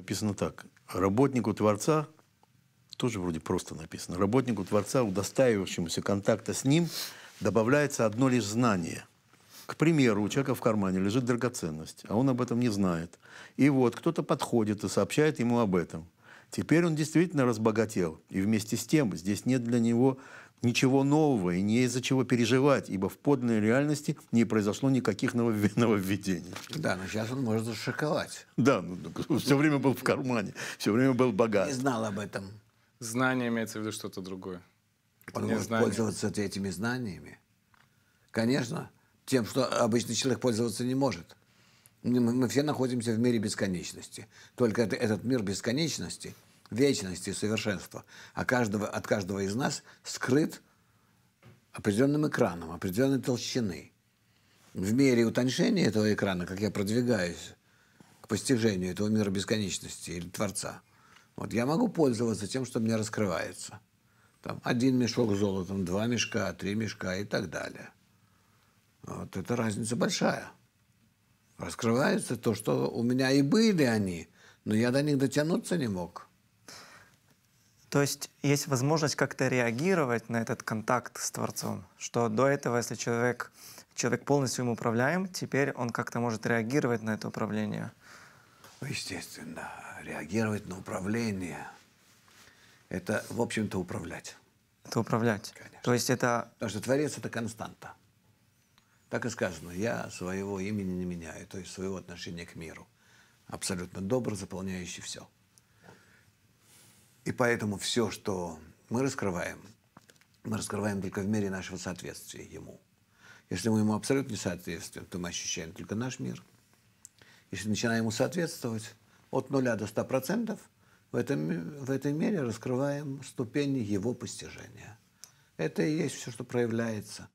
Написано так. Работнику Творца, тоже вроде просто написано, работнику Творца, удостаивающемуся контакта с ним, добавляется одно лишь знание. К примеру, у человека в кармане лежит драгоценность, а он об этом не знает. И вот кто-то подходит и сообщает ему об этом. Теперь он действительно разбогател, и вместе с тем здесь нет для него ничего нового и не из-за чего переживать, ибо в подлинной реальности не произошло никаких нововведений. Да, но сейчас он может зашоковать. Да, ну, все время был в кармане, все время был богат. Не знал об этом. Знание имеется в виду что-то другое. Он не может знание. пользоваться этими знаниями. Конечно, тем, что обычный человек пользоваться не может. Ну, мы, мы все находимся в мире бесконечности. Только это, этот мир бесконечности – вечности и совершенства. А каждого, от каждого из нас скрыт определенным экраном, определенной толщины. В мере утоншения этого экрана, как я продвигаюсь к постижению этого мира бесконечности или Творца, вот я могу пользоваться тем, что мне раскрывается. Там один мешок с золотом, два мешка, три мешка и так далее. Вот эта разница большая. Раскрывается то, что у меня и были они, но я до них дотянуться не мог – то есть есть возможность как-то реагировать на этот контакт с Творцом, что до этого, если человек, человек полностью им управляем, теперь он как-то может реагировать на это управление. естественно, реагировать на управление — это, в общем-то, управлять. Это управлять. Конечно. То есть это... Потому что Творец — это константа. Так и сказано, я своего имени не меняю, то есть своего отношения к миру. Абсолютно добр, заполняющий все. И поэтому все, что мы раскрываем, мы раскрываем только в мере нашего соответствия ему. Если мы ему абсолютно не соответствуем, то мы ощущаем только наш мир. Если начинаем ему соответствовать от 0 до ста процентов, в, этом, в этой мере раскрываем ступени его постижения. Это и есть все, что проявляется.